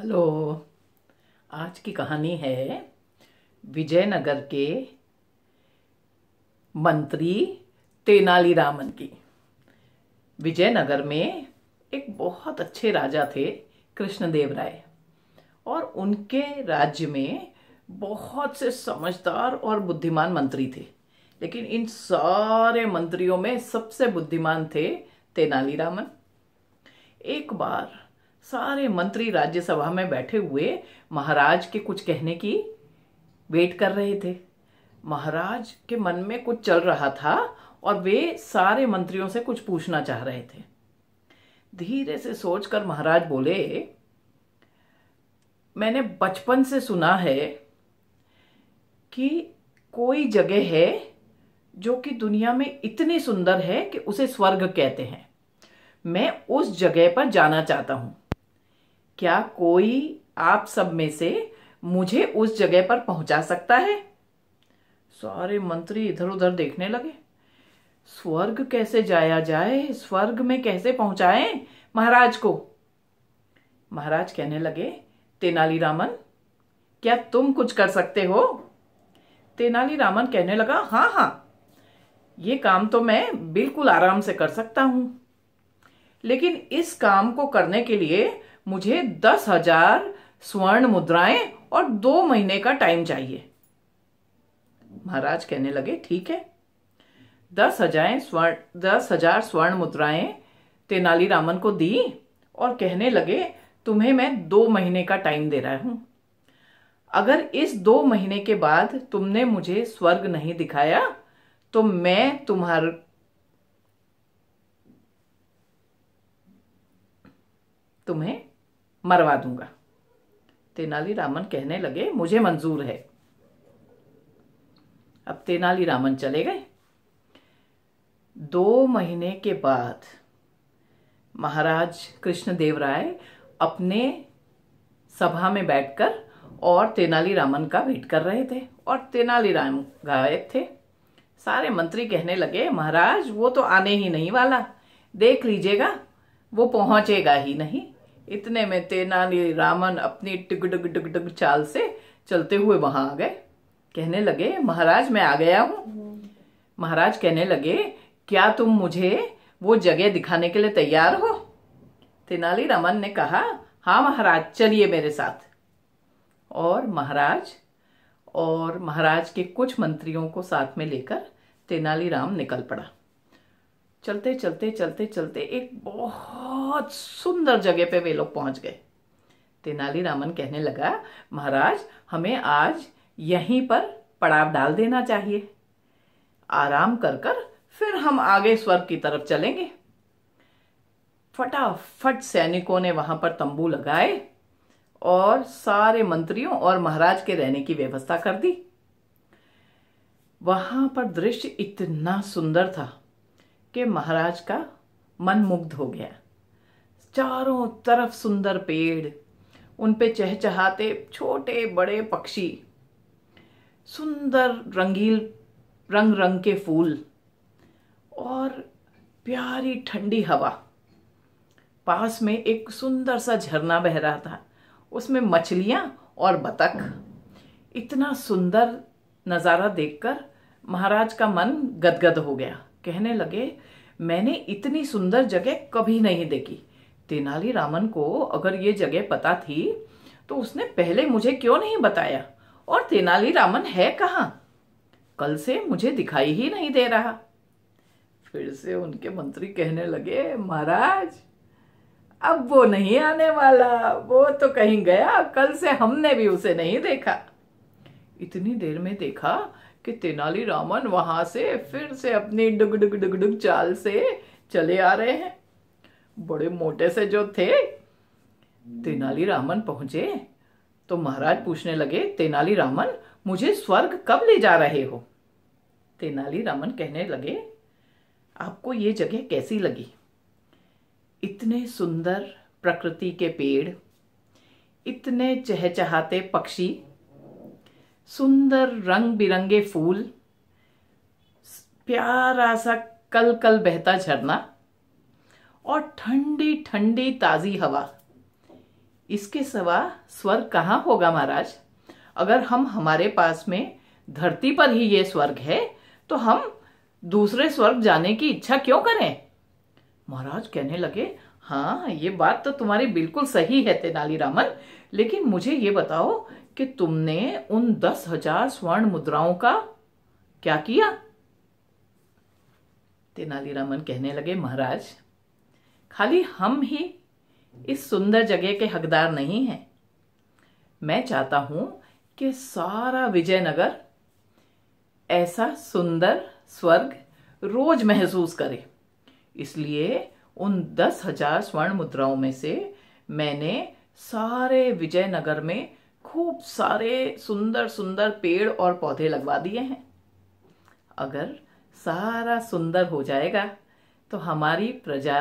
hello आज की कहानी है विजयनगर के मंत्री तेनालीरामन की विजयनगर में एक बहुत अच्छे राजा थे कृष्णदेव राय और उनके राज्य में बहुत से समझदार और बुद्धिमान मंत्री थे लेकिन इन सारे मंत्रियों में सबसे बुद्धिमान थे तेनालीरामन एक बार सारे मंत्री राज्यसभा में बैठे हुए महाराज के कुछ कहने की वेट कर रहे थे महाराज के मन में कुछ चल रहा था और वे सारे मंत्रियों से कुछ पूछना चाह रहे थे धीरे से सोचकर महाराज बोले मैंने बचपन से सुना है कि कोई जगह है जो कि दुनिया में इतनी सुंदर है कि उसे स्वर्ग कहते हैं मैं उस जगह पर जाना चाहता हूं क्या कोई आप सब में से मुझे उस जगह पर पहुंचा सकता है सारे मंत्री इधर उधर देखने लगे स्वर्ग कैसे जाया जाए स्वर्ग में कैसे पहुंचाए महाराज को महाराज कहने लगे तेनालीरामन क्या तुम कुछ कर सकते हो रामन कहने लगा हा हा ये काम तो मैं बिल्कुल आराम से कर सकता हूं लेकिन इस काम को करने के लिए मुझे दस हजार स्वर्ण मुद्राएं और दो महीने का टाइम चाहिए महाराज कहने लगे ठीक है दस हजार स्वर्ण दस हजार स्वर्ण मुद्राएं तेनालीरामन को दी और कहने लगे तुम्हें मैं दो महीने का टाइम दे रहा हूं अगर इस दो महीने के बाद तुमने मुझे स्वर्ग नहीं दिखाया तो मैं तुम्हार तुम्हें मरवा दूंगा तेनालीरामन कहने लगे मुझे मंजूर है अब तेनालीरामन चले गए दो महीने के बाद महाराज कृष्णदेव राय अपने सभा में बैठकर और तेनालीरामन का वेट कर रहे थे और तेनालीराम गायब थे सारे मंत्री कहने लगे महाराज वो तो आने ही नहीं वाला देख लीजिएगा वो पहुंचेगा ही नहीं इतने में तेनाली रामन अपनी टिग डुग डुग डुग चाल से चलते हुए वहां आ गए कहने लगे महाराज मैं आ गया हूँ महाराज कहने लगे क्या तुम मुझे वो जगह दिखाने के लिए तैयार हो तेनाली रामन ने कहा हाँ महाराज चलिए मेरे साथ और महाराज और महाराज के कुछ मंत्रियों को साथ में लेकर तेनालीराम निकल पड़ा चलते चलते चलते चलते एक बहुत सुंदर जगह पे वे लोग पहुंच गए तेनालीरामन कहने लगा महाराज हमें आज यहीं पर पड़ाव डाल देना चाहिए आराम कर कर फिर हम आगे स्वर्ग की तरफ चलेंगे फटाफट सैनिकों ने वहां पर तंबू लगाए और सारे मंत्रियों और महाराज के रहने की व्यवस्था कर दी वहां पर दृश्य इतना सुंदर था कि महाराज का मन मुग्ध हो गया चारों तरफ सुंदर पेड़ उन पे चहचहाते छोटे बड़े पक्षी सुंदर रंगील रंग रंग के फूल और प्यारी ठंडी हवा पास में एक सुंदर सा झरना बह रहा था उसमें मछलियाँ और बतख इतना सुंदर नज़ारा देखकर महाराज का मन गदगद हो गया कहने लगे मैंने इतनी सुंदर जगह कभी नहीं देखी तेनाली रामन को अगर ये जगह पता थी तो उसने पहले मुझे क्यों नहीं बताया और तेनाली रामन है कहा कल से मुझे दिखाई ही नहीं दे रहा फिर से उनके मंत्री कहने लगे महाराज अब वो नहीं आने वाला वो तो कहीं गया कल से हमने भी उसे नहीं देखा इतनी देर में देखा कि रामन वहां से फिर से अपनी डुग डुग डुग डुग चाल से चले आ रहे हैं बड़े मोटे से जो थे रामन पहुंचे तो महाराज पूछने लगे रामन मुझे स्वर्ग कब ले जा रहे हो रामन कहने लगे आपको ये जगह कैसी लगी इतने सुंदर प्रकृति के पेड़ इतने चहचहाते पक्षी सुंदर रंग बिरंगे फूल प्यारा सा कल कल बहता झरना और ठंडी ठंडी ताज़ी हवा इसके सवा स्वर्ग कहाँ होगा महाराज अगर हम हमारे पास में धरती पर ही ये स्वर्ग है तो हम दूसरे स्वर्ग जाने की इच्छा क्यों करें महाराज कहने लगे हाँ ये बात तो तुम्हारी बिल्कुल सही है तेनालीरामन लेकिन मुझे ये बताओ कि तुमने उन दस हजार स्वर्ण मुद्राओं का क्या किया तेनालीरामन कहने लगे महाराज खाली हम ही इस सुंदर जगह के हकदार नहीं हैं मैं चाहता हूं कि सारा विजयनगर ऐसा सुंदर स्वर्ग रोज महसूस करे इसलिए उन दस हजार स्वर्ण मुद्राओं में से मैंने सारे विजयनगर में खूब सारे सुंदर सुंदर पेड़ और पौधे लगवा दिए हैं अगर सारा सुंदर हो जाएगा तो हमारी प्रजा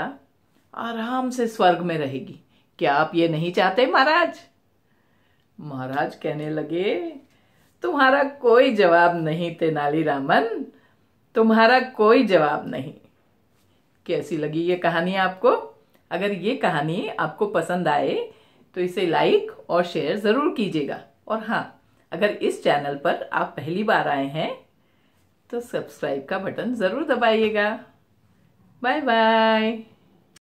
आराम से स्वर्ग में रहेगी क्या आप ये नहीं चाहते महाराज महाराज कहने लगे तुम्हारा कोई जवाब नहीं तेनाली रामन तुम्हारा कोई जवाब नहीं कैसी लगी ये कहानी आपको अगर ये कहानी आपको पसंद आए तो इसे लाइक और शेयर ज़रूर कीजिएगा और हाँ अगर इस चैनल पर आप पहली बार आए हैं तो सब्सक्राइब का बटन ज़रूर दबाइएगा बाय बाय